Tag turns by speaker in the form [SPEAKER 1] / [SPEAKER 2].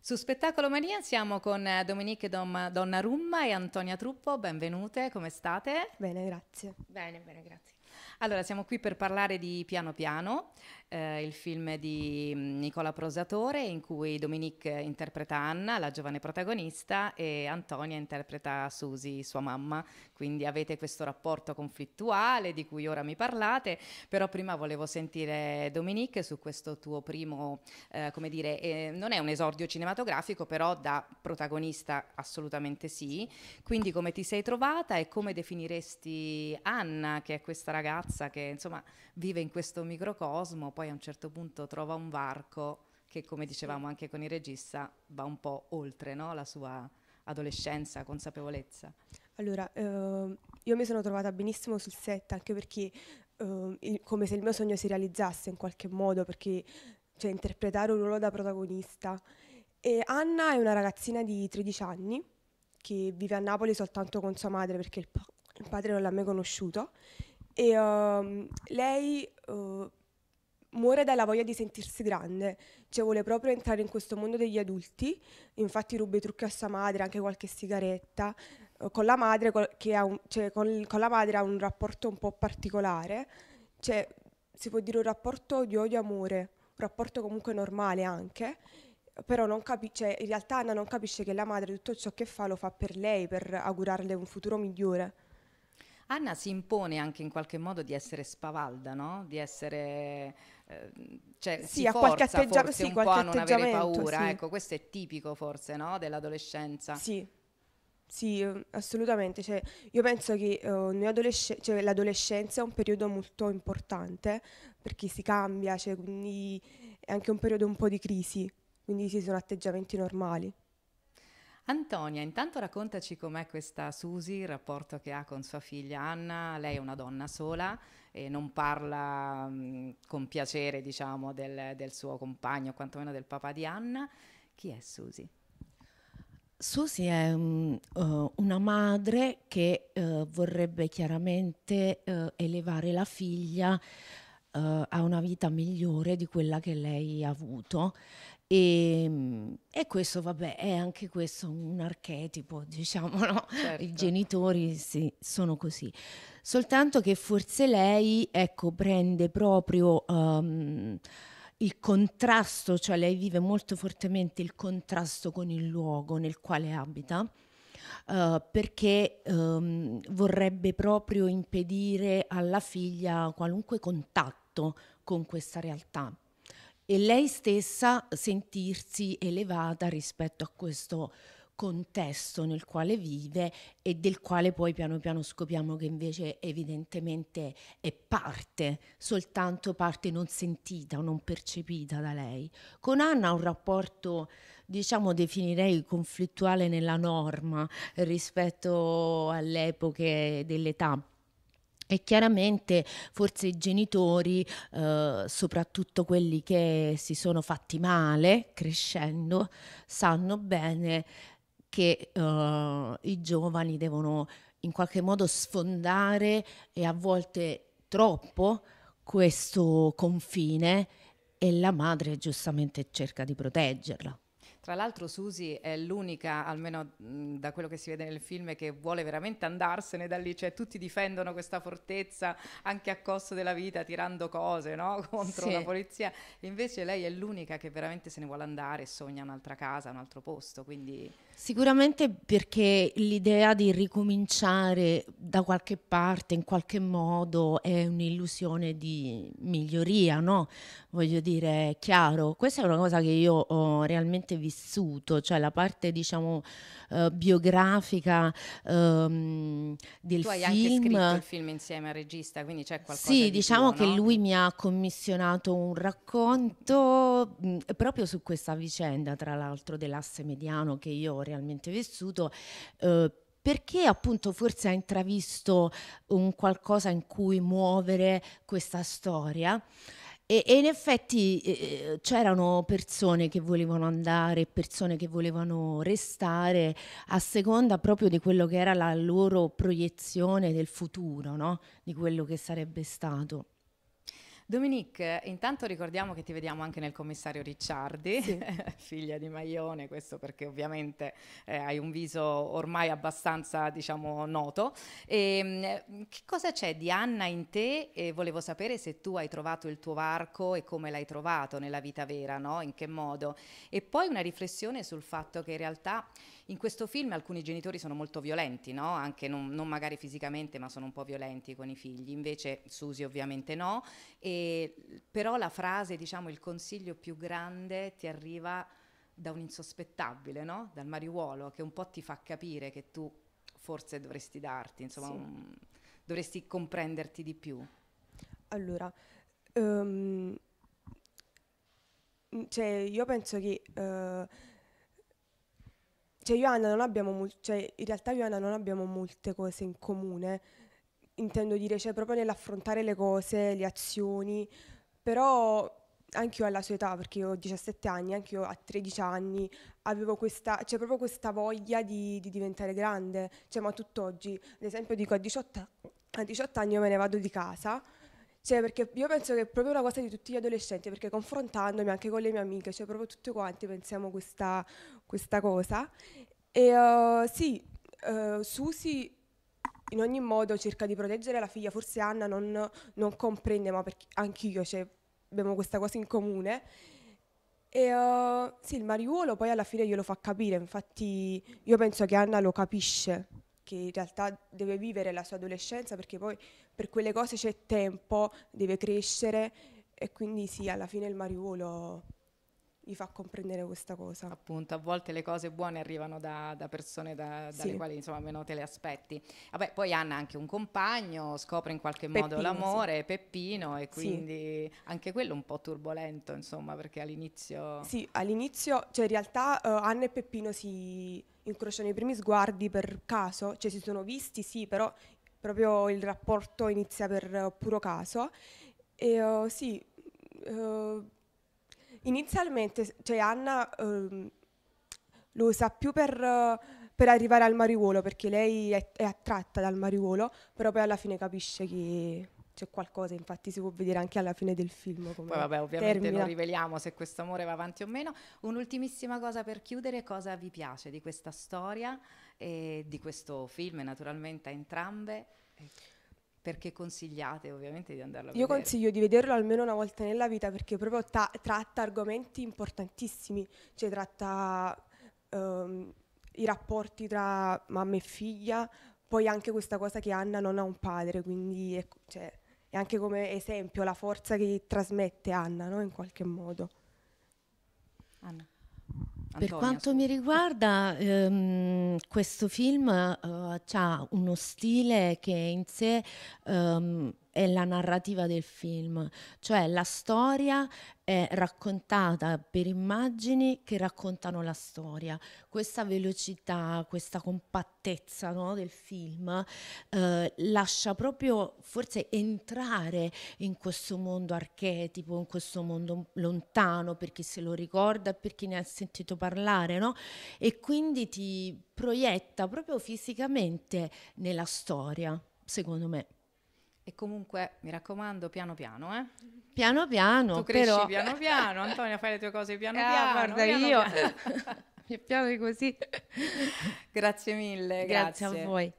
[SPEAKER 1] Su Spettacolo Mania siamo con eh, Dominique Dom, Donnarumma e Antonia Truppo, benvenute, come state? Bene, grazie. Bene, bene, grazie. Allora, siamo qui per parlare di Piano Piano, eh, il film di mm, Nicola Prosatore in cui Dominique interpreta Anna, la giovane protagonista, e Antonia interpreta Susi, sua mamma. Quindi avete questo rapporto conflittuale di cui ora mi parlate, però prima volevo sentire Dominique su questo tuo primo, eh, come dire, eh, non è un esordio cinematografico, però da protagonista assolutamente sì. Quindi come ti sei trovata e come definiresti Anna, che è questa ragazza? ragazza che insomma vive in questo microcosmo, poi a un certo punto trova un varco che come dicevamo anche con il regista va un po' oltre no? la sua adolescenza, consapevolezza.
[SPEAKER 2] Allora, eh, io mi sono trovata benissimo sul set anche perché eh, il, come se il mio sogno si realizzasse in qualche modo, perché cioè, interpretare un ruolo da protagonista. E Anna è una ragazzina di 13 anni che vive a Napoli soltanto con sua madre perché il, pa- il padre non l'ha mai conosciuto e ehm, lei eh, muore dalla voglia di sentirsi grande, cioè vuole proprio entrare in questo mondo degli adulti, infatti ruba i trucchi a sua madre, anche qualche sigaretta, eh, con, la madre, col, un, cioè, con, con la madre ha un rapporto un po' particolare, cioè si può dire un rapporto di odio-amore, un rapporto comunque normale anche, però non capisce, cioè, in realtà Anna non capisce che la madre tutto ciò che fa lo fa per lei, per augurarle un futuro migliore.
[SPEAKER 1] Anna si impone anche in qualche modo di essere spavalda, no? Di essere... Eh, cioè, sì, si forza qualche atteggiamento, sì, un po' a non avere paura. Sì. Ecco, questo è tipico
[SPEAKER 2] forse, no? Dell'adolescenza. Sì. Sì, assolutamente. Cioè, io penso che uh, cioè, l'adolescenza è un periodo molto importante perché si cambia, cioè, quindi è anche un periodo un po' di crisi, quindi ci sono atteggiamenti normali.
[SPEAKER 1] Antonia, intanto raccontaci com'è questa Susi, il rapporto che ha con sua figlia Anna. Lei è una donna sola e non parla mh, con piacere, diciamo, del, del suo compagno, quantomeno del papà di Anna. Chi è Susi?
[SPEAKER 3] Susi è um, uh, una madre che uh, vorrebbe chiaramente uh, elevare la figlia uh, a una vita migliore di quella che lei ha avuto. E, ehm, e questo, vabbè, è anche questo un archetipo, diciamo, no? certo. i genitori sì, sono così. Soltanto che forse lei, ecco, prende proprio... Um, il contrasto, cioè lei vive molto fortemente il contrasto con il luogo nel quale abita, uh, perché um, vorrebbe proprio impedire alla figlia qualunque contatto contatto con questa realtà e lei stessa sentirsi elevata rispetto a questo contesto nel quale vive e del quale poi piano piano scopriamo che invece evidentemente è parte, soltanto parte non sentita non percepita da lei. Con Anna un rapporto, diciamo, definirei conflittuale nella norma rispetto alle epoche dell'età e chiaramente forse i genitori, eh, soprattutto quelli che si sono fatti male crescendo, sanno bene che eh, i giovani devono in qualche modo sfondare e a volte troppo questo confine e la madre giustamente cerca di proteggerla.
[SPEAKER 1] Tra l'altro Susi è l'unica, almeno mh, mm, da quello che si vede nel film, che vuole veramente andarsene da lì, cioè tutti difendono questa fortezza anche a costo della vita, tirando cose no? contro sì. la polizia. Invece lei è l'unica che veramente se ne vuole andare, sogna un'altra casa, un altro posto, quindi...
[SPEAKER 3] Sicuramente perché l'idea di ricominciare da qualche parte, in qualche modo, è un'illusione di miglioria, no? Voglio dire, è chiaro, questa è una cosa che io ho realmente vissuto, cioè la parte, diciamo, eh, biografica ehm, del film. Tu hai film. anche scritto il
[SPEAKER 1] film insieme al regista, quindi c'è qualcosa Sì, di diciamo tuo, che no? lui
[SPEAKER 3] mi ha commissionato un racconto mh, mm, proprio su questa vicenda, tra l'altro, dell'asse mediano che io ho realmente vissuto, eh, perché appunto forse ha intravisto un qualcosa in cui muovere questa storia. E, e in effetti eh, eh, c'erano persone che volevano andare, persone che volevano restare a seconda proprio di quello che era la loro proiezione del futuro, no? di quello che sarebbe stato.
[SPEAKER 1] Dominique, intanto ricordiamo che ti vediamo anche nel commissario Ricciardi, sì. figlia di Maione, questo perché ovviamente eh, hai un viso ormai abbastanza diciamo, noto. E, ehm, che cosa c'è di Anna in te? E volevo sapere se tu hai trovato il tuo varco e come l'hai trovato nella vita vera, no? in che modo. E poi una riflessione sul fatto che in realtà in questo film alcuni genitori sono molto violenti, no? anche non, non, magari fisicamente, ma sono un po' violenti con i figli. Invece Susi ovviamente no. E però la frase, diciamo, il consiglio più grande ti arriva da un insospettabile, no? dal mariuolo, che un po' ti fa capire che tu forse dovresti darti, insomma, sì. un, dovresti comprenderti di più.
[SPEAKER 2] Allora, um, cioè io penso che... Uh, cioè io e Anna non abbiamo, mul- cioè in realtà io e Anna non abbiamo molte cose in comune, intendo dire, cioè proprio nell'affrontare le cose, le azioni, però anche io alla sua età, perché ho 17 anni, anche io a 13 anni avevo questa, c'è cioè proprio questa voglia di, di, diventare grande, cioè ma tutt'oggi, ad esempio dico a 18, a 18 anni io me ne vado di casa, cioè perché io penso che è proprio una cosa di tutti gli adolescenti, perché confrontandomi anche con le mie amiche, cioè proprio tutti quanti pensiamo questa, questa cosa. E uh, sì, uh, Susi in ogni modo cerca di proteggere la figlia, forse Anna non, non comprende, ma perché anch'io cioè, abbiamo questa cosa in comune. E uh, sì, il mariuolo poi alla fine glielo fa capire, infatti io penso che Anna lo capisce, che in realtà deve vivere la sua adolescenza perché poi per quelle cose c'è tempo, deve crescere e quindi sì, alla fine il mariuolo gli fa comprendere questa cosa.
[SPEAKER 1] Appunto, a volte le cose buone arrivano da, da persone da, dalle sì. quali insomma meno te le aspetti. Vabbè, poi Anna ha anche un compagno, scopre in qualche Peppino, modo l'amore, sì. Peppino, e quindi sì. anche quello un po' turbolento, insomma, perché all'inizio... Sì,
[SPEAKER 2] all'inizio, cioè in realtà uh, Anna e Peppino si incrociano i primi sguardi per caso, cioè si sono visti, sì, però proprio il rapporto inizia per uh, puro caso. E uh, sì... Uh, Inizialmente, cioè Anna ehm, lo usa più per, per, arrivare al mariuolo, perché lei è, è, attratta dal mariuolo, però poi alla fine capisce che c'è qualcosa, infatti si può vedere anche alla fine del film. poi vabbè, ovviamente termina. non
[SPEAKER 1] riveliamo se questo amore va avanti o meno. Un'ultimissima cosa per chiudere, cosa vi piace di questa storia e di questo film, naturalmente a entrambe? perché consigliate ovviamente di andarlo a Io vedere? Io consiglio
[SPEAKER 2] di vederlo almeno una volta nella vita perché proprio ta- tratta argomenti importantissimi, cioè tratta um, i rapporti tra mamma e figlia, poi anche questa cosa che Anna non ha un padre, quindi è, cioè, è anche come esempio la forza che trasmette Anna no? in qualche modo. Anna per quanto
[SPEAKER 3] scusa. mi riguarda, ehm, questo film eh, ha uno stile che in sé ehm, è la narrativa del film, cioè la storia è raccontata per immagini che raccontano la storia. Questa velocità, questa compattezza no, del film eh, lascia proprio forse entrare in questo mondo archetipo, in questo mondo lontano per chi se lo ricorda, e per chi ne ha sentito parlare, no? e quindi ti proietta proprio fisicamente nella storia, secondo me. E comunque, mi
[SPEAKER 1] raccomando, piano piano, eh?
[SPEAKER 3] Piano piano, Tu cresci però...
[SPEAKER 1] piano piano, Antonia, fai le tue cose piano ah, piano. guarda, piano io... Piano. piano così. grazie mille, grazie. grazie a voi.